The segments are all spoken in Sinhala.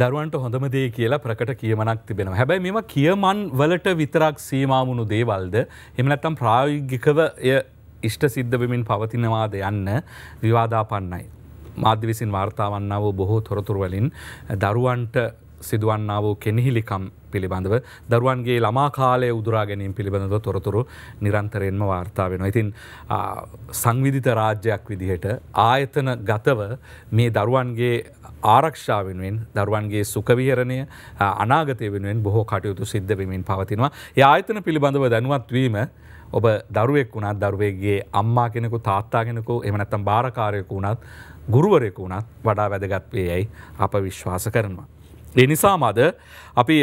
දරුවන්ට හොඳමදේ කියලා ප්‍රකට කියමනක් තිබෙනවා හැබැයි මෙම කියමන් වලට විතරක් සීමාමුණු දේවල්ද එමනැත්තම් ප්‍රායෝගිකව එය ඉෂ්ට සිද්ධවෙමින් පවතිනවාද යන්න විවාදාපන්නයි. මාධ්‍ය විසින් වාර්තාවන්න වූ බොහෝ තොරතුරු වලින් දරුවන්ට සිදුවන්නා වූ කෙනෙහිලිකම් පිළිබඳව දරුවන්ගේ ළමා කාලය උදුරා ගැනීම පිළිබඳව තොරතුරු නිරන්තරයෙන්ම වාර්තා වෙනවා. ඉතින් සංවිධිත රාජ්‍යයක් විදිහට ආයතන ගතව මේ දරුවන්ගේ ආරක්ෂා වෙනුවෙන් දරුවන්ගේ සුකවිහරණය අනාගතය වෙනුවෙන් බොහෝ කටයුතු සිද්ධවීමෙන් පවතිනවා. ය ආයතන පිළිබඳව දැනුවත්වීම ඔබ දරුවෙක් වුණත් දරුවේගේ අම්මා කෙනෙකු තාත්තා කෙනෙකු එමනැත්තම් භාරකාරයකු වුණත් ගුරුවරෙකු වුණත් වඩා වැදගත්වේ යැයි අප විශ්වාස කරනවා. එනිසාම අද අපි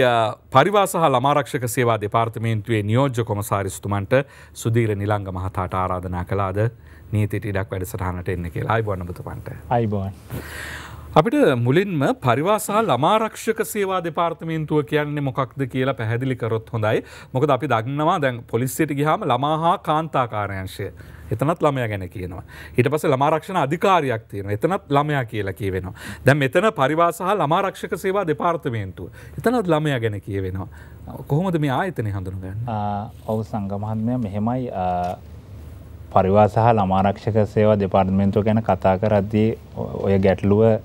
පරිවාසහ ළමාරක්ෂක සේවා දෙපාර්තමේන්තුවේ නියෝජ්‍ය කොමසාරිස්තුමන්ට සුදීර නිලංග මහතාට ආරාධනා කළාද නීතිට ඉඩක් වැඩසටහනට එන්න කියලා අයිබොන්නබතුපන්ට අයිබෝන්. අපිට මුලින්ම පරිවාසහ ළමාරක්ෂක සේවා දෙපාර්තමේන්තුව කියන්නේ මොකක්ද කියලා පැහැදිලි කරොත් හොඳයි මොකද අපි දක්නවා දැන් පොලිසියට ගිහාම ළමා හා කාන්තාකාරයංශය එතනත් ළමය ගැන කියනවා. ඊට පස ළමාරක්ෂණ අධිකාරයක් තියෙන එතනත් ළමයා කියලා කියවෙනවා. දැම් මෙතන පරිවාසාහ ළමාරක්ෂක සේවා දෙපාර්තමේන්තුව. එතනත් ළමය ගැන කියවෙනවා. කොහොමද මේ ආයතනය හඳුනුගන්න. ඔවු සංගමහන්මය මෙහෙමයි පරිවාසාහ ළමාරක්ෂක සේවා දෙපාර්තමේන්තුව ගැන කතා කරද්දී ඔය ගැටලුව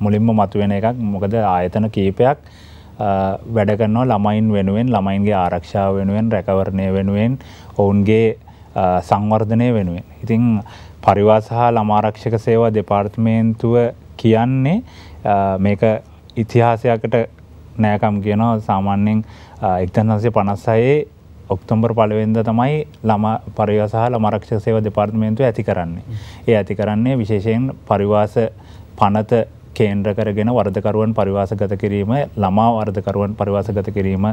මුලින්ම මතුවෙන එකක් මොකද ආයතන කීපයක් වැඩ කරනවා ළමයින් වෙනුවෙන් ළමයින්ගේ ආරක්ෂාව වෙනුවෙන් රැකවරණය වෙනුවෙන් ඔවුන්ගේ සංවර්ධනය වෙනුවෙන්. ඉතිං පරිවා සහ ළමාරක්ෂක සේවා දෙපාර්තමේන්තුව කියන්නේ මේක ඉතිහාසයකට නෑකම් කියනවා සාමාන්‍යෙන් එක්තන්සේ පනස්සයේ ඔක්තොම්බර් පලවෙන්ද තමයි ළම පරිවාසහ ළමරක්ෂ සේව දෙපාර්තමේන්තු ඇති කරන්නේ. ඒ ඇති කරන්නේ විශේෂයෙන් පරිවාස පනත කේන්ද්‍ර කරගෙන වර්ධකරුවන් පරිවාසගත කිරීම ළමා වර්ධකරුවන් පරිවාසගත කිරීම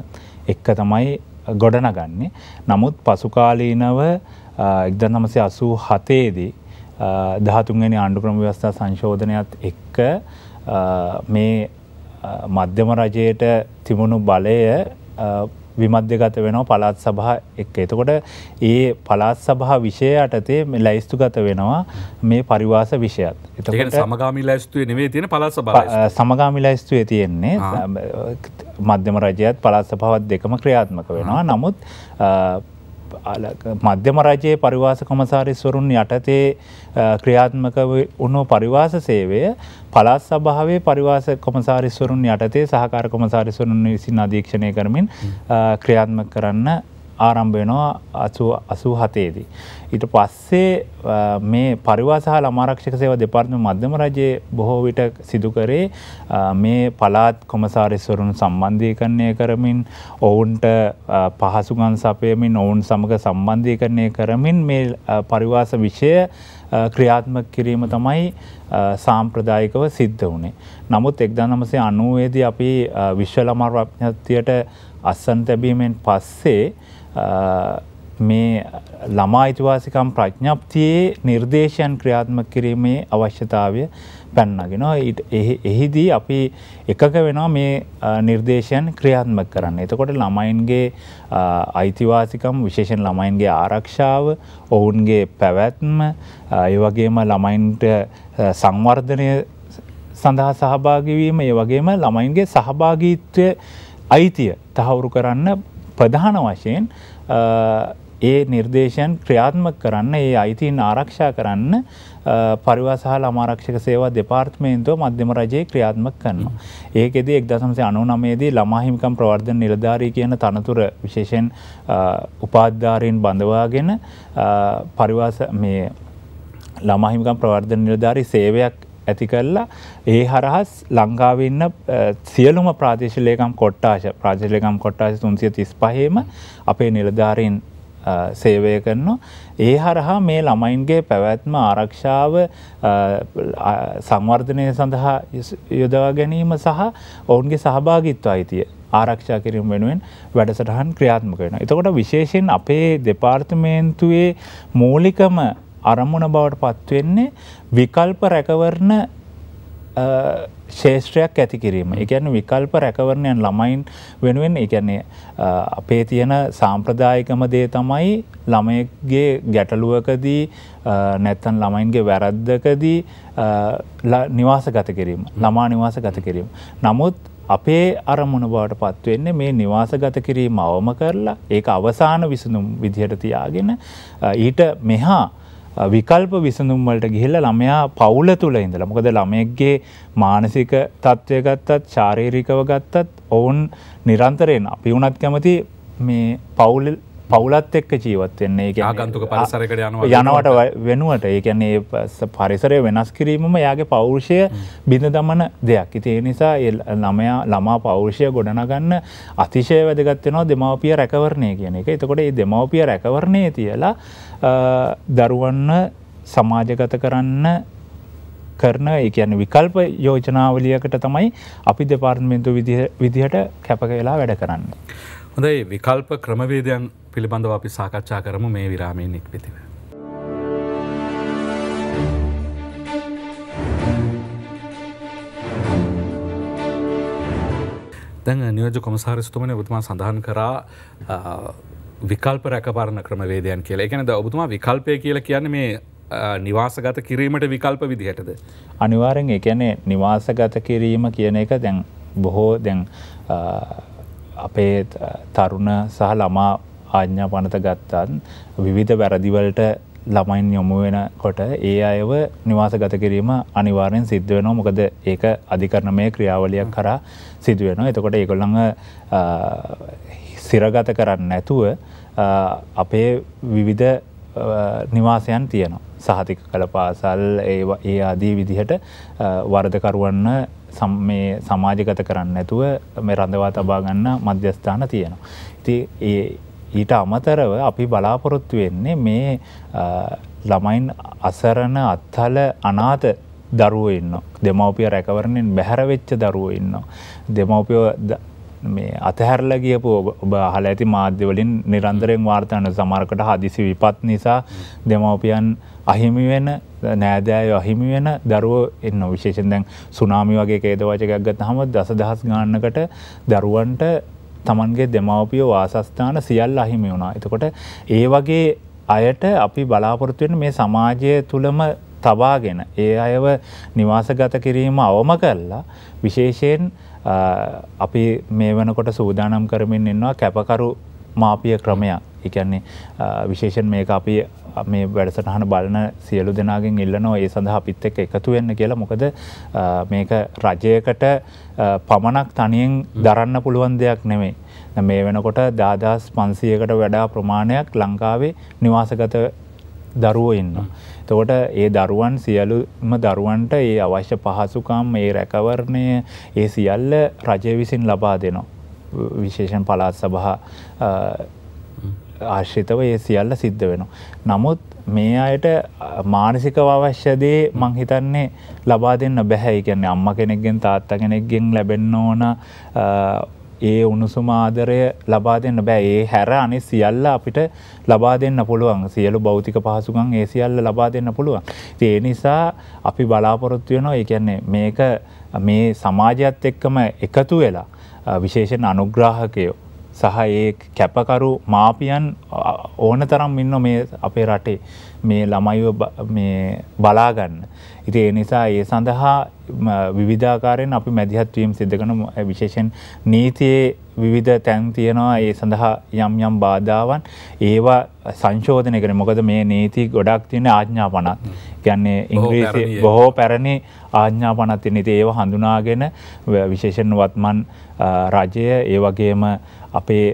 එක්ක තමයි ගොඩනගන්නේ. නමුත් පසුකාලීනව එක්ද නමසේ අසූ හතේදී දහතුන්ගනි ආණ්ඩු ක්‍රම ව්‍යවස්ථා සංශෝධනයත් එක්ක මේ මධ්‍යම රජයට තිබුණු බලය විමධ්‍යගත වෙනවා පළාත් සභා එක්ක. එතකොට ඒ පළාත් සභා විෂය යටතේ ලැයිස්තුගත වෙනවා මේ පරිවාස විෂයත්. එතකොට සමගාමී ලැයිස්තුවේ නෙමෙයි තියෙන පළාත් සභාව. සමගාමී ලැයිස්තුවේ තියෙන්නේ මධ්‍යම රජයත් පළාත් සභාවත් දෙකම ක්‍රියාත්මක වෙනවා. නමුත් මධ්‍යම රජයේ පරිවාස කොමසාරිස්වරුන් යටතේ ක්‍රියාත්මක උුණු පරිවාස සේවය පලස් සභාවේ පරිවාස කොමසාරිස්වරුන් යටතේ සහකාර කොමසාරිස්වරුන් විසින් අධීක්ෂණය කරමින් ක්‍රියාත්මක කරන්න ආරම්භ වෙනවා 87 ඊට පස්සේ මේ පරිවාස හා ළමාරක්ෂක සේවා දෙපාර්තමේන්තුව මධ්‍යම රජයේ බොහෝ විට සිදු කරේ මේ පළාත් කොමසාරිස්වරුන් සම්බන්ධීකරණය කරමින් ඔවුන්ට පහසුකම් සපයමින් ඔවුන් සමග සම්බන්ධීකරණය කරමින් මේ පරිවාස විෂය ක්‍රියාත්මක කිරීම තමයි සාම්ප්‍රදායිකව සිද්ධ වුණේ. නමුත් එක්දා නමසේ අනුවේදී අපි විශ්ව ළමා ප්‍රඥප්තියට අස්සන් තැබීමෙන් පස්සේ මේ ළමා අයිතිවාසිකම් ප්‍රඥප්තියේ නිර්දේශයන් ක්‍රියාත්මක කිරීමේ අවශ්‍යතාවය පැන්නගෙනවා එහිදී අපි එකක වෙනවා මේ නිර්දේශයන් ක්‍රියාත්මක කරන්න. එතකොට ළමයින්ගේ අයිතිවාසිකම් විශේෂෙන් ළමයින්ගේ ආරක්ෂාව ඔවුන්ගේ පැවැත්ම ඒ වගේම ළමයින්ට සංවර්ධනය සඳහා සහභාගිවීම ඒ වගේම ළමයින්ගේ සහභාගීත්වය අයිතිය තහවුරු කරන්න ප්‍රධාන වශයෙන් ඒ නිර්දේශයන් ක්‍රියාත්මක කරන්න ඒ අයිතින් ආරක්ෂා කරන්න පරිවාසාහල අමාරක්ෂක සේවා දෙපාර්ත්මේන්තුව මධ්‍යම රජයේ ක්‍රියාත්මක කරනවා. ඒකෙදී එක් දසම්සේ අනු නමේදී ළමාහිමිකම් ප්‍රවර්ධන නිලධාරී කියන තනතුර විශේෂෙන් උපාධධාරීන් බඳවාගෙන පරිවාස මේ ළමහිමිකම් ප්‍රවර්ධන නිලධාරී සේවයක් ඇති කල්ලා ඒ හරහස් ලංකාවන්න සියලුම ප්‍රාදේශලයකම් කොට්ටාශ ප්‍රාශලයකම් කොට්ටාශ තුන්සිය තිස් පහේම අපේ නිලධාරීන් සේවය කරනවා. ඒ හරහා මේ ළමයින්ගේ පැවැත්ම ආරක්ෂාව සංවර්ධනය සඳහා යොදවා ගැනීම සහ ඔවුන්ගේ සහභාගිත්ව අයිතිය ආරක්ෂා කිරීම වෙනුවෙන් වැඩසටහන් ක්‍රියාත්මක වෙන. එතකොට විශේෂයෙන් අපේ දෙපාර්තමේන්තුවේ මූලිකම අරමුණ බවට පත්වෙන්නේ විකල්ප රැකවරණ ශේෂත්‍රයක් ඇති කිරීම එකැන විකල්ප රැකවරණයන් ළමයින් වෙනුවෙන් එකන්නේ අපේ තියෙන සාම්ප්‍රදායිකම දේ තමයි ළමයගේ ගැටලුවකදී නැත්තන් ළමයින්ගේ වැරද්දකදී නිවාස ගත කිරීම ළමා නිවාස ගත කිරීම. නමුත් අපේ අරමුණ බවට පත්වවෙන්නේ මේ නිවාසගත කිරීම අවම කරලා ඒක අවසාන විසඳුම් විදිහට තියාගෙන ඊට මෙහා විකල්ප විසඳුම් වලට ගිහිල්ලා ළමයා පවුල තුල ඉඳලා මොකද ළමයෙක්ගේ මානසික තත්ත්වය ගත්තත් ශාරීරිකව ගත්තත් ඔවුන් නිරන්තරයෙන් අපි වුණත් කැමති මේ පවුල පවුලත් එක්ක ජීවත් වෙන්නේ ඒ ආගන්තුක පරිසරයකට යනවා යනවට වෙනුවට ඒ කියන්නේ පරිසරය වෙනස් කිරීමම යාගේ පෞරුෂය බිඳ දමන දෙයක්. ඉතින් ඒ නිසා ඒ ළමයා ළමා පෞරුෂය ගොඩනගන්න අතිශය වැදගත් වෙනවා දෙමව්පිය රැකවරණය කියන එක. එතකොට මේ දෙමව්පිය රැකවරණය තියලා දරුවන්ව සමාජගත කරන්න කරන එකයන විකල්ප යෝජනාවලියකට තමයි අපි දෙපාර්මෙන්තු විදිහට කැප වෙලා වැඩ කරන්න. හොඳයි විකල්ප ක්‍රමවේදයන් පිළිබඳව අපි සාකච්ඡා කරමු මේ විරාමයෙන් එක් වෙතිව. දැන් නියෝජ කොමසාරිස්තුමන ඔබතුමා සඳහන් කරා විකල්ප රැකපරණ ක්‍රමවේදයන් කියලා එකන ද ඔබතුමා විකල්පය කියලා කියන්නේ මේ නිවාසගත කිරීමට විකල්ප විදිහටද. අනිවාරෙන් එකනේ නිවාසගත කිරීම කියන එක දැන් බොහෝ දැන් අපේ තරුණ සහ ළමා ආඥා පනත ගත්තන් විවිධ වැරදිවලට ළමයින් යොමු වෙන කොට ඒ අයව නිවාස ගත කිරීම අනිවාරයෙන් සිද්ධ වෙනවා මොකද ඒක අධිකරණමය ක්‍රියාවලියක් කරා සිදුවෙනවා එතකොට ඒකොළඟ සිරගත කරන්න නැතුව අපේ විවිධ නිවාසයන් තියෙනවා සහතික කළ පාසල් ඒ ආදී විදිහට වර්ධකරුවන්න සම් මේ සමාජගත කරන්න ඇතුව මේ රඳවා තබා ගන්න මධ්‍යස්ථාන තියෙනවා. ඉති ඒ ඊට අමතරව අපි බලාපොරොත්තු වෙන්නේ මේ ළමයින් අසරණ අත්හල අනාත දරුව ඉන්න. දෙමවපිය රැකවරණෙන් බැහැරවෙච්ච දරුව ඉන්න. දෙමවපියෝ මේ අතහැරල ගියපු ඔබ හල ඇති මාධ්‍යවලින් නිරන්දරයෙන් වාර්තන සමාර්කට හදිසි විපත් නිසා දෙමවපියන් අහිමි වෙන නෑදෑය අහිමි වෙන දරුවෝ එන්න විශේෂෙන් දැන් සුනාමි වගේ කේදවචකයක් ගත් හම දසදහස් ගාන්නකට දරුවන්ට තමන්ගේ දෙමවපිය වාසස්ථාන සියල් අහිමි වුණා. එතකොට ඒ වගේ අයට අපි බලාපොරොත්තුවෙන් මේ සමාජය තුළම තබාගෙන ඒ අයව නිවාසගත කිරීම අවම කල්ලා විශේෂයෙන් අපි මේ වනකොට සූදානම් කරමින් එන්නවා කැපකරු මාපිය ක්‍රමයක් එකන්නේ විශේෂෙන් මේක අපි මේ වැඩසටහන බලන සියලු දෙනාගෙන් ඉල්ලනෝ ඒ සඳහා අපිත් එක්ක එකතු වෙන්න කියලා මොකද මේක රජයකට පමණක් තනියෙන් දරන්න පුළුවන් දෙයක් නෙමෙයි. මේ වෙනකොට දාදාස් පන්සියකට වඩා ප්‍රමාණයක් ලංකාවේ නිවාසගත දරුවෝ ඉන්න. එතකොට ඒ දරුවන් සියලුම දරුවන්ට ඒ අවශ්‍ය පහසුකම් ඒ රැකවරණය ඒ සියල්ල රජය විසින් ලබා දෙනවා. විශේෂෙන් පළාත් සභහ ආශ්‍රිතව ඒ සියල්ල සිද්ධ වෙනවා. නමුත් මේ අයට මානසිකව අවශ්‍යදේ මංහිතන්නේ ලබා දෙන්න බැහැයි කියන්නේ අම්ම කෙනෙක්ගෙන් තාත්ත කෙනෙක්ගෙන් ලැබෙන්න ඕන ඒ උණුසුම ආදරය ලබා දෙන්න බෑ ඒ හැර අනි සියල්ල අපිට ලබා දෙන්න පුළුවන් සියලු භෞතික පහසුකම් ඒ සියල්ල ලබා දෙන්න පුළුවන්. ඒ නිසා අපි බලාපොරොත්තු වෙනවා ඒ කියන්නේ මේක මේ සමාජයත් එක්කම එකතු වෙලා විශේෂෙන් අනුග්‍රාහකයෝ සහ ඒ කැපකරු මාපියන් ඕන තරම් ඉන්න මේ අපේ රටේ මේ ළමයිව මේ බලාගන්න. ඉතින් ඒ නිසා ඒ සඳහා විවිධාකාරයෙන් අපි මැදිහත් වීම සිදු කරන විශේෂයෙන් නීතියේ විවිධ තැන් තියෙනවා ඒ සඳහා යම් යම් බාධාවන් ඒවා සංශෝධනය කරන මොකද මේ නීති ගොඩක් තියෙන ආඥාපනත් කියන්නේ ඉංග්‍රීසි බොහෝ පැරණි ආඥාපනත් තියෙන ඉතින් ඒවා හඳුනාගෙන විශේෂයෙන් වත්මන් රජය ඒ වගේම අපේ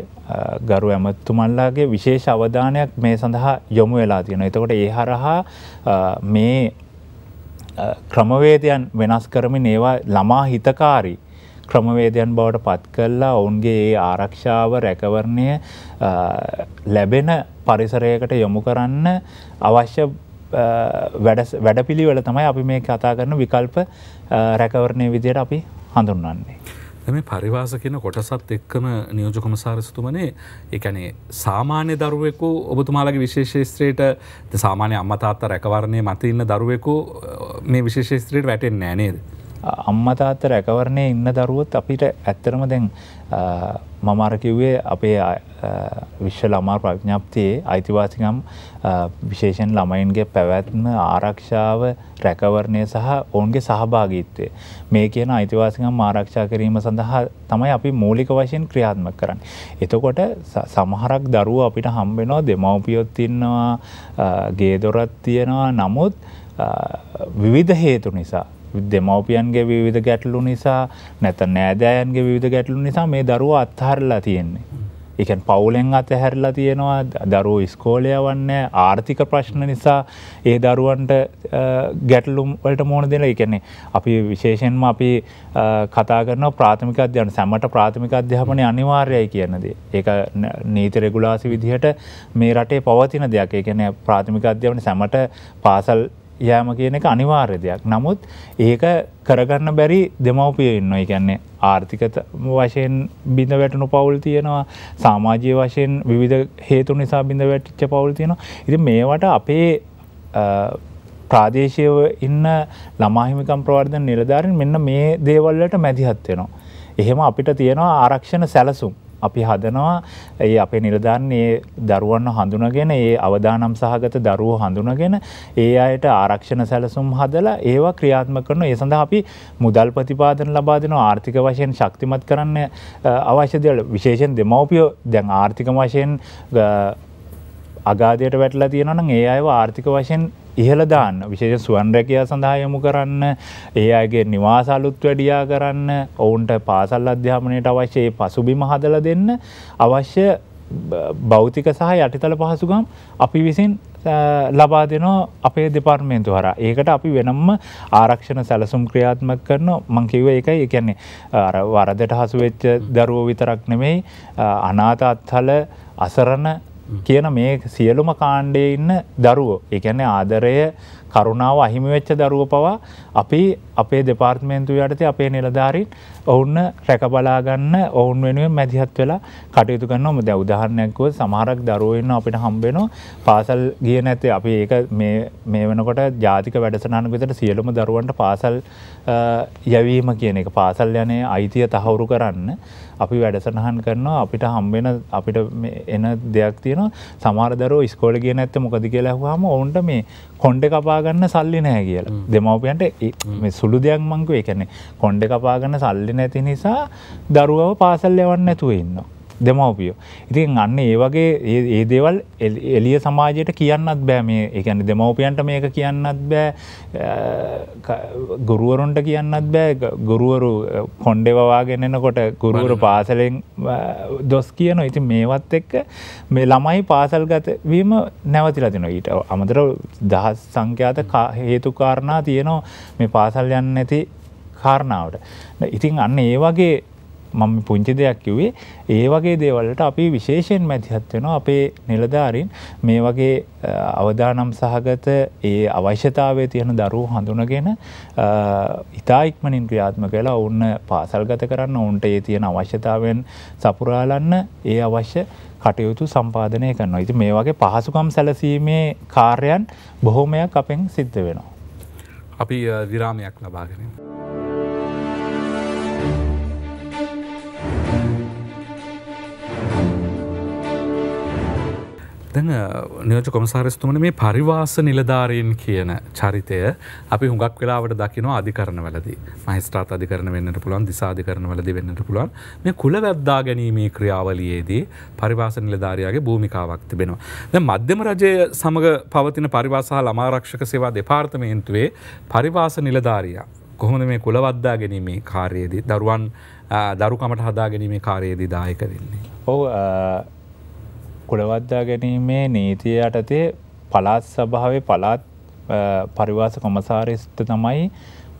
ගරු ඇමතුමල්ලාගේ විශේෂ අවධානයක් මේ සඳහා යොමු වෙලා තියෙන. එතකොට ඒ හරහා මේ ක්‍රමවේදයන් වෙනස් කරමින් ඒවා ළමා හිතකාරී ක්‍රමවේදයන් බවට පත් කල්ලා ඔවුන්ගේ ඒ ආරක්ෂාව රැකවරණය ලැබෙන පරිසරයකට යොමු කරන්න අවශ්‍ය වැඩපිළිවෙල තමයි අපි මේ කතා කරන විකල්ප රැකවරණය විදියට අපි හඳුන්වන්නේ. මේ පරිවාස කියන කොටසත් එක්කම නියෝජකොමසාරසතුමනේ එකනේ සාමාන්‍ය දරුවෙකු ඔබතුමාලගේ විශේෂේස්ත්‍රයට සාමාන්‍ය අම්මතාත්ත රැකවරණය මත ඉන්න දරුවෙකු මේ විශේෂේස්ත්‍රයට වැටෙන් නෑනේද. අම්මතාත්ත රැකවරණය ඉන්න දරුවත් අපිට ඇත්තරම දැන් මමාරකිව්වේ අපේ විශ්ව ළමා ප්‍රඥප්තියේ අයිතිවාසිකම් විශේෂෙන් ළමයින්ගේ පැවැත්ම ආරක්ෂාව රැකවරණය සහ ඔවුන්ගේ සහභාගීත්වය මේ කියන අයිතිවාසිකම් ආරක්ෂා කිරීම සඳහා තමයි අපි මූලික වශයෙන් ක්‍රියාත්මක කරන්න. එතකොට සමහරක් දරුව අපිට හම්බෙනවා දෙමවපියොත් ඉන්නවා ගේදොරත් තියෙනවා නමුත් විවිධ හේතු නිසා දෙමව්පියන්ගේ විවිධ ගැටලු නිසා නැත නෑදෑයන්ගේ විවිධ ගැටලු නිසා මේ දරුවා අත්හරලා තියෙන්නේ. එකන් පවුලෙන් අතහැරලා තියෙනවා දරුවෝ ඉස්කෝලය වන්නේ ආර්ථික ප්‍රශ්න නිසා ඒ දරුවන්ට ගැටලුම් වලට මෝන දෙලා එකන්නේ අපි විශේෂෙන්ම අපි කතා කරන ප්‍රාථමික අධ්‍යයන සැමට ප්‍රාථමික අධ්‍යාපනය අනිවාර්යයි කියනදේ ඒක නීති රෙගුලාසි විදිහට මේ රටේ පවතින දෙයක් එකන ප්‍රාථමික අධ්‍යාපන සැමට පාසල් යෑම කියන එක අනිවාර්ය දෙයක්. නමුත් ඒක කරගන්න බැරි දෙමව්පිය ඉන්නවා. ඒ කියන්නේ ආර්ථික වශයෙන් බිඳ වැටුණු පවුල් තියෙනවා. සමාජීය වශයෙන් විවිධ හේතු නිසා බිඳ වැටිච්ච පවුල් තියෙනවා. ඉතින් මේවට අපේ ප්‍රාදේශීයව ඉන්න ළමාහිමිකම් ප්‍රවර්ධන නිලධාරීන් මෙන්න මේ දේවල් වලට මැදිහත් වෙනවා. එහෙම අපිට තියෙනවා ආරක්ෂණ සැලසුම්. අපි හදනවා ඒ අපේ නිලධාරණ ඒ දරුවන්ව හඳුනගෙන ඒ අවදානම් සහගත දරුවෝ හඳුනගෙන ඒ අයට ආරක්ෂණ සැලසුම් හදලා ඒවා ක්‍රියාත්මක කරන ඒ සඳහා අපි මුදල් ප්‍රතිපාදන ලබා දෙනවා ආර්ථික වශයෙන් ශක්තිමත් කරන්න අවශ්‍ය දේවල් විශේෂයෙන් දෙමව්පියෝ දැන් ආර්ථික වශයෙන් අගාධයට වැටලා තියෙනවා නම් ඒ අයව ආර්ථික වශයෙන් ඉහළ දාන්න විශේෂ සුවන් රැකයා සඳහා යොමු කරන්න ඒ අයගේ නිවාසලුත් වැඩියා කරන්න ඔවුන්ට පාසල් අධ්‍යාපනයට අවශ්‍යයේ පසුබිම හදල දෙන්න අවශ්‍ය භෞතික සහ යටිතල පහසුගම් අපි විසින් ලබා දෙනවා අපේ දෙපාර්මේන්තු හර ඒකට අපි වෙනම්ම ආරක්ෂණ සැලසුම් ක්‍රියාත්මක කරන මංකිව එක එකන්නේ වරදට හසුවෙච්ච දරුවෝ විතරක් නෙමෙයි අනාත අත්හල අසරණ කියන මේ සියලුම කාණ්ඩේ ඉන්න දරුවෝ. ඒ කියන්නේ ආදරය කරුණාව අහිමි වෙච්ච දරුවෝ පවා අපි අපේ දෙපාර්තමේන්තුව යටතේ අපේ නිලධාරීන් ඔවුන්න රැකබලා ගන්න ඔවුන් වෙනුවෙන් මැදිහත් වෙලා කටයුතු කරනවා. මොකද උදාහරණයක්ව සමහරක් දරුවෝ ඉන්න අපිට හම්බ වෙනවා පාසල් ගියේ නැති අපි ඒක මේ මේ වෙනකොට ජාතික වැඩසටහනක විතර සියලුම දරුවන්ට පාසල් යැවීම කියන එක පාසල් යන්නේ අයිතිය තහවුරු කරන්න අපි වැඩසටහන් කරනවා අපිට හම්බෙන අපිට එන දෙයක් තියෙනවා සමහර දරුවෝ ඉස්කෝලේ ගියේ නැත්නම් මොකද කියලා අහුවාම ඔවුන්ට මේ කොණ්ඩ කපා ගන්න සල්ලි නැහැ කියලා. දෙමව්පියන්ට මේ සුළු දෙයක් මං කිව්වේ. ඒ කියන්නේ කොණ්ඩ කපා ගන්න සල්ලි නැති නිසා දරුවව පාසල් යවන්න නැතුව ඉන්නවා. දෙමවපියෝ. ඉතින් අන්න ඒ වගේ ඒ දේවල් එලිය සමාජයට කියන්නත් බෑ මේ එකන දෙමවපියන්ට මේක කියන්නත් බෑ ගුරුවරුන්ට කියන්නත් බෑ ගුරුවරු කොන්්ඩෙවවාගෙනනකොට ගුරුවරු පාසලෙන් දොස් කියන ඉතින් මේවත් එක්ක මේ ළමයි පාසල් ගතවීම නැවතිලතින ඊට අමතර දහස් සංඛ්‍යාත හේතුකාරණා තියනවා මේ පාසල් යන්න ඇති කාරණාවට. ඉතින් අන්න ඒ වගේ මම පුංචි දෙයක් කිව්වේ ඒ වගේ දේවල්ලට අපි විශේෂයෙන් මැදිහත් වෙනවා අපේ නිලධාරින් මේ වගේ අවදානම් සහගත ඒ අවශ්‍යතාවය තියෙන දරුව හඳුනගෙන ඉතා ඉක්මනින් ක්‍රියාත්ම කලා ඔන්න පාසල් ගත කරන්න ඔවුන්ට ඒ තියෙන අවශ්‍යතාවෙන් සපුරාලන්න ඒ අවශ්‍ය කටයුතු සම්පාධනය කරනවා ඉති මේ වගේ පහසුකම් සැලසීමේ කාර්යන් බොහොමයක් අපෙන් සිද්ධ වෙනවා. අපි විරාමයක් ලබාගෙනින්. දැන නියෝජ කොමසාරස්තුමන මේ පරිවාස නිලධාරීන් කියන චරිතය අපි හුඟක් වෙලාවට දකිනවා අධිකරන වලද මහිස්ත්‍රාත් අධිකරන වෙන්නට පුළුවන් දිසාධිකරන වලද වෙන්නට පුළුවන් මේ කුල වැද්දා ගැනීමේ ක්‍රියාවලියේදී පරිවාස නිලධාරයාගේ භූමිකාවක් තිබෙනවා. දැ මධ්‍යම රජය සමඟ පවතින පරිවාසාහ ළමාරක්ෂක සේවා දෙපාර්තමේන්තුවේ පරිවාස නිලධාරයා කොහොමද මේ කුලවද්දා ගැනීමේ කාරයේදී දරුවන් දරුකමට හදා ගැනීමේ කාරයේදී දායක වෙන්නේ. ඔව කුලවද්දා ගැනීමේ නීතිය යටතේ පළාත් සභාවේ පළාත් පරිවාස කොමසාරිස්ට තමයි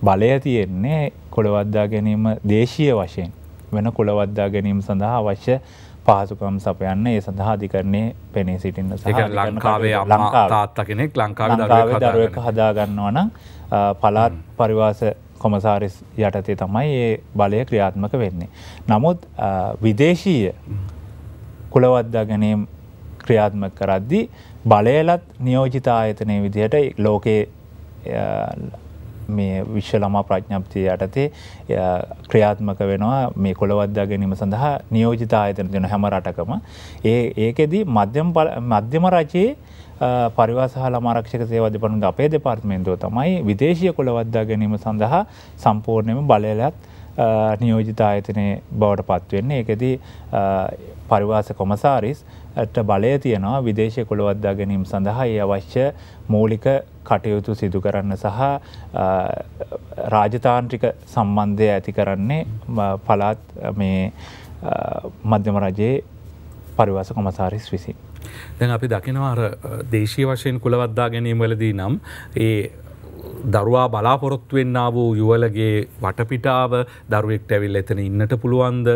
බලය තියෙන්නේ කොළවද්දා ගැනීම දේශීය වශයෙන් වෙන කොළවද්දා ගැනීම සඳහා අවශ්‍ය පහසුකම් සපයන්න ඒ සඳහා අධිකරණය පෙනී සිටින්න ලංකාවේ තාත්ත කෙනෙක් ලංකාව දරුවක හදාගන්නවන පලාත් පරිවාස කොමසාරිස් යටතේ තමයි ඒ බලය ක්‍රියාත්මක වෙන්නේ. නමුත් විදේශීය කුලවද්දා ගැනීම ක්‍රියාත්මක කරද්දි බලයලත් නියෝජිත ආයතනය විදිහට ලෝකයේ මේ විශ්ව ළමා ප්‍රඥප්තිය යටතේ ක්‍රියාත්මක වෙනවා මේ කොළවද්දා ගැනීම සඳහා නියෝජිත ආයතන දෙන හැම රටකම ඒ ඒකෙදී මධ්‍යම මධ්‍යම රජයේ පරිවාසහ ළමාරක්ෂක සේවා දෙපළන්ගේ අපේ දෙපාර්තමේන්තුව තමයි විදේශීය කොළවද්දා ගැනීම සඳහා සම්පූර්ණයෙන්ම බලයලත් නියෝජිත ආයතනය බවට පත්වවෙන්න එකදී පරිවාස කොමසාරිස් ඇට බලය තියෙනවා විදේශය කොළොවද්දා ගැනීම සඳහා අවශ්‍ය මූලික කටයුතු සිදු කරන්න සහ රාජතාන්ත්‍රික සම්බන්ධය ඇති කරන්නේ පලාත් මේ මධ්‍යම රජයේ පරිවාස කොමසාරිස් විසින්. දැන් අපි දකිනවාර දේශී වශයෙන් කුලවද්දා ගැනීම් වලදී නම් ඒ දරුවා බලාපොරොත්තුවෙන්න්නාවූ යුවලගේ වටපිටාව දරුවෙක්ට ඇවිල් එතන ඉන්නට පුළුවන්ද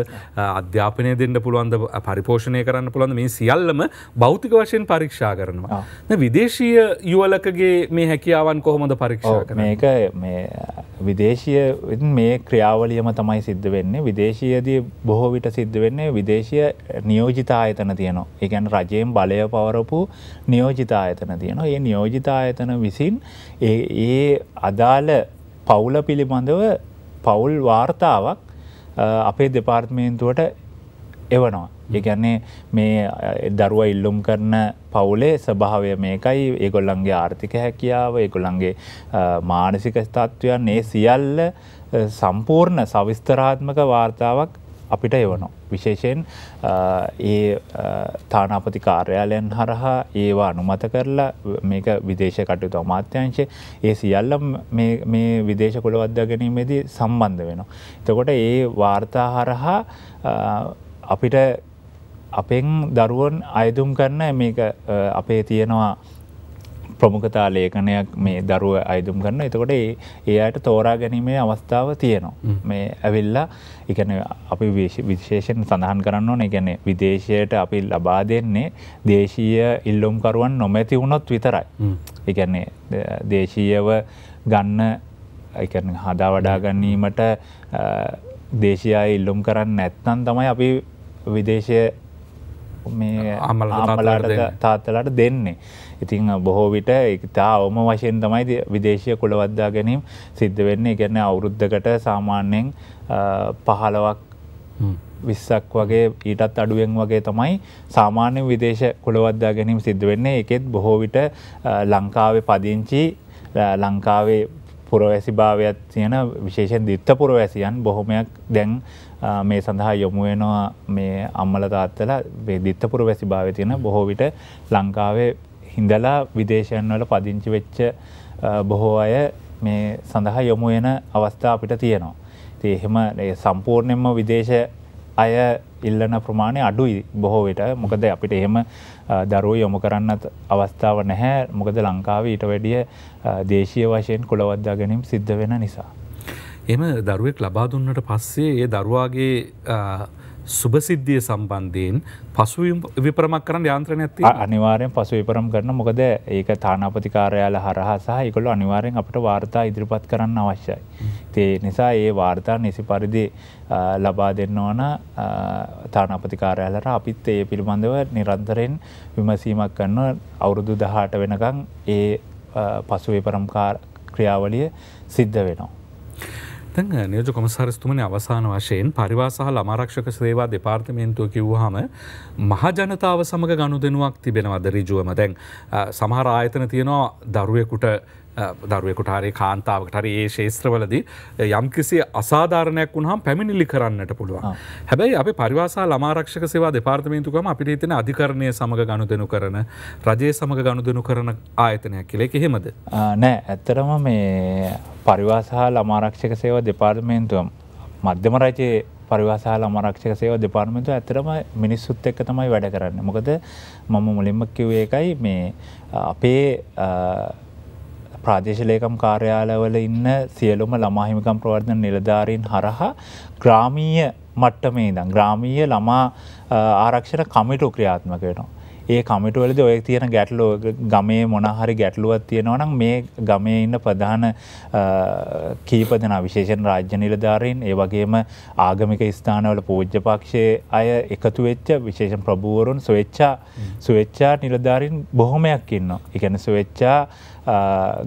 අධ්‍යාපනය දෙන්න පුළුවන්ද පරිපෝෂණය කරන්න පුළන්ද මේ සියල්ලම බෞතික වශයෙන් පරීක්ෂා කරනවා. විදේශීය යුවලකගේ මේ හැකියාවන් කොහොමද පරීක්ෂා මේක විදේශය මේ ක්‍රියාවලියම තමයි සිද්ධ වෙන්නේ විදේශයේදී බොහෝ විට සිද්ධ වෙන්නේ විදේශය නියෝජිතායතන තියෙනවා. ඒ කියන්නේ රජයෙන් බලය පවරපු නියෝජිතායතන තියෙනවා. ඒ නියෝජිතායතන විසින් ඒ ඒ අදාළ පවුල පිළිබඳව පවුල් වාර්තාවක් අපේ දෙපාර්තමේන්තුවට එවනවා. ඒගැන්නේ මේ දරුව ඉල්ලුම් කරන පවුලේ ස්භාවය මේකයි ඒගොල්ලන්ගේ ආර්ථික හැකියාව ඒගොල්ලන්ගේ මානසික ස්ථත්වයන් ඒ සියල්ල සම්පූර්ණ සවිස්තරාත්මක වාර්තාවක් අපිට එවනෝ. විශේෂයෙන් ඒ තානාපති කාර්යාලයන් හරහා ඒවා අනුමත කරලා මේක විදේශ කටයුතු අමාත්‍යංශය ඒ සියල්ල මේ විදේශ කොළවද්දා ගැනීමේදී සම්බන්ධ වෙනවා. එතකොට ඒ වාර්තා හරහා අපිට අපෙන් දරුවන් අයදුම් කරන්න මේක අපේ තියෙනවා ප්‍රමුඛතා ලේඛනයක් මේ දරුව අයදුම් කරන්න එතකොට ඒ අයට තෝරා ගැනීමේ අවස්ථාව තියෙනවා මේ ඇවිල්ලා එකන අපි විශේෂෙන් සඳහන් කරන්න ඕන ගැන විදේශයට අපි ලබා දෙන්නේ දේශීය ඉල්ලුම්කරුවන් නොමැති වුණොත් විතරයි එකන්නේ දේශීයව ගන්න හදා වඩා ගැනීමට දේශයා ඉල්ලුම් කරන්න නැත්නම් තමයි අපි විදේශය මේ අමලාට තාත්තලට දෙන්නේ. ඉතිං බොහෝ විට ඉතා ඔම වශයෙන් තමයි විදේශය කොළවද්දා ගැනීම් සිද්ධ වෙන්නේ ගැන අවුරුද්ධකට සාමාන්‍යයෙන් පහලවක් විස්සක් වගේ ඊටත් අඩුවෙන් වගේ තමයි සාමාන්‍ය විදේශ කොළවද්දා ගැනීම සිද්ධ වෙන්නේ එකෙත් බොහෝ විට ලංකාවේ පදිංචි ලංකාවේ පුරවැසි භාවයක් තියෙන විශේෂෙන් දිත්ත පුරවැසියන් බොහොමයක් දැන් මේ සඳහා යොමු වෙනවා මේ අම්මල තාත්තලා මේ දිත්ත පුරවැසි භාවය තියෙන බොහෝ විට ලංකාවේ හිඳලා විදේශයන් වල පදිංචි වෙච්ච බොහෝ අය මේ සඳහා යොමු වෙන අවස්ථා අපිට තියෙනවා. ඉතින් එහෙම සම්පූර්ණයෙන්ම විදේශ අය ඉල්ලන ප්‍රමාණය අඩුයි බොහෝ විට මොකද අපිට එහෙම දරුව යොමු කරන්නත් අවස්ථාව නැහැ මොකද ලංකාව ඊට වැඩිය දේශය වශයෙන් කොළවද්දා ගැනීම් සිද්ධ වෙන නිසා. එම දරුවෙක් ලබා දුන්නට පස්සේ ඒ දරුවාගේ සුභසිද්ධිය සම්බන්ධයෙන් පසු විපරමක් කරන්න යාන්ත්‍රණ ඇති අනිවාරයෙන් පසු විපරම් කරන මොකද ඒක තානාපතිකාරයාල හරහා සහ එකොළු අනිවාරයෙන් අපට වාර්තා ඉදිරිපත් කරන්න අවශ්‍යයි. තේ නිසා ඒ වාර්තා නිසි පරිදි ලබා දෙන්න ඕන තානාපතිකාරයාලට අපිත් ඒ පිළිබඳව නිරන්තරයෙන් විමසීමක් කරන්න අවුරුදු දහට වෙනකං ඒ පසු විපරම්කාර ක්‍රියාවලිය සිද්ධ වෙනවා. දැන් නියෝජ කොමසාරස්තුමනි අවසාන වශයෙන් පරිවා සහ ළමාරක්ෂක සේවා දෙපාර්තමේන්තුව කිව්වහම මහජනතාව සමග ගනුදෙනුවක් තිබෙනවද ඍජුවම දැන් සමහර ආයතන තියෙනවා දරුවෙකුට දරුවෙකුට හරි කාන්තාවකට හරි ඒ ශේත්‍රවලද යම් කිසි අසාධාරණයක් වුණහම් පැමිණිලි කරන්නට පුළුවන් හැබැයි අප පරිවාසා ළමාරක්ෂක සේවා දෙපාර්තමේන්තුකම අපිට තින අධිකරණය සමඟ ගණු දෙනු කරන රජය සමඟ ගණු දෙනු කරන ආයතනයක් කියලෙ එහෙමද නෑ ඇත්තරම මේ පරිවාසාහ ළමාරක්ෂක සේව දෙපාර්තමේන්තුවම් මධ්‍යම රජයේ පරිවාසාල මරක්ෂක සේව දෙපාර්මතු ඇතරම මිනිස්සුත් එක්ක තමයි වැඩ කරන්න. මොකද මම මුලින්ම කිව්වේ එකයි මේ අපේ ප්‍රාදේශලේකම් කාර්යාලවල ඉන්න සියලුම ළමාහිමිකම් ප්‍රවර්ධන නිලධාරීන් හරහා ග්‍රාමීය මට්ටමේ දම් ග්‍රාමීය ළමා ආරක්ෂණ කමිටු ක්‍රියාත්මක වෙනවා. ඒ කමිටුවලද ඔය තියෙන ගැටලෝ ගමේ මොනහරි ගැටලුවත් තියෙනවනම් මේ ගමේ ඉන්න ප්‍රධාන කීපදන විශේෂෙන් රාජ්‍ය නිලධාරීන් ඒ වගේම ආගමික ස්ථානවල පූජ්‍යපක්ෂය අය එකතු වෙච්ච විශේෂ ප්‍රභූවරුන් සුවච්චා සුවච්චා නිලධාරින් බොහොමයක් ඉන්න. එකන සුවච්චා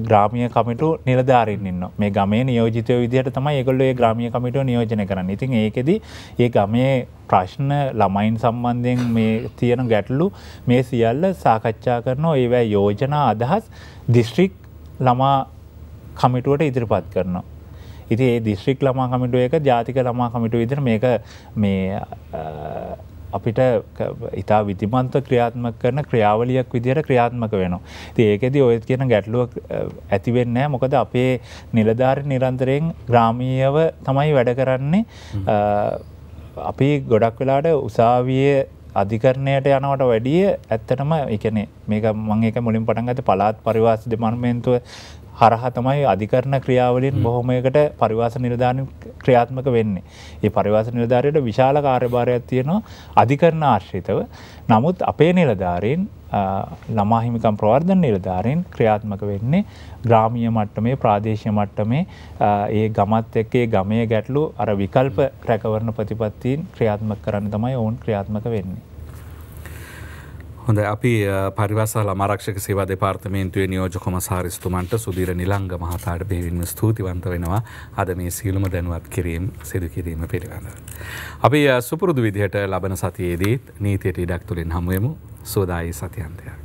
ග්‍රාමිය කමිටු නිලධාරන්න මේ ගමේ නියෝජිතය විදිහට තමයි ඒකොල්ලේ ග්‍රමිය කමිටු නියෝජන කරන්න ඉතින් ඒකෙද ඒ ගමේ ප්‍රශ්න ළමයින් සම්බන්ධයෙන් මේ තියෙන ගැටලු මේ සියල්ල සාකච්ඡා කරනවා ඒවැ යෝජනා අදහස් දිස්ත්‍රික් ළමා කමිටුවට ඉදිරිපත් කරනවා. ඉති ඒ දිස්ත්‍රික් ළමා කමිටුව එක ජාතික ළමා කමිටු ඉදිර මේක මේ අපිට ඉතා විතිමන්ත ක්‍රියාත්මක කරන ක්‍රියාවලියක් විදිහට ක්‍රියාත්මක වෙනවා. ති ඒකෙදි ඔය කියන ගැටලුවක් ඇතිවෙන්නෑ මොකද අපේ නිලධාරි නිරන්තරයෙන් ග්‍රාමීයව තමයි වැඩ කරන්නේ අපි ගොඩක් වෙලාට උසාවිය අධිකරණයට යනවට වැඩිය ඇත්තටම එකන මේක මං එක මුලින් පටන් ඇත පලාත් පරිවාස දෙමන්මේන්තුව හරහා තමයි අධිකරණ ක්‍රියාවලින් බොහොමයකට පරිවාස නිර්ධාන ක්‍රියාත්මක වෙන්නේ. ඒ පරිවාස නිලධාරයට විශාල කාර්යභාරයක් තියෙනවා අධිකරණ ආශ්‍රිතව. නමුත් අපේ නිලධාරීන් ළමාහිමිකම් ප්‍රවර්ධන නිලධාරීන් ක්‍රියාත්මක වෙන්නේ ග්‍රාමීය මට්ටමේ ප්‍රාදේශීය මට්ටමේ ඒ ගමත් එක්ක ඒ ගමේ ගැටලු අර විකල්ප රැකවරණ ප්‍රතිපත්තීන් ක්‍රියාත්මක කරන්න තමයි ඔවුන් ක්‍රියාත්මක වෙන්නේ. හොඳ අපි පරිවසාල මරක්ෂක සේවා දෙපාර්තමේන්තුවේ නියෝජක කොමසාරිස්තුමන්ට සුදීර නිලංග මහතාට බෙහෙවින්ම ස්තුතිවන්ත වෙනවා අද මේ සියලුම දැනුවත් කිරීම සිදු කිරීම පිළිබඳ. අපි සුපුරුදු විදිහට ලබන සතියේදීත් නීතියට ඉඩක් තුළින් හමුවමු සෝදායි සතියන්තයක්.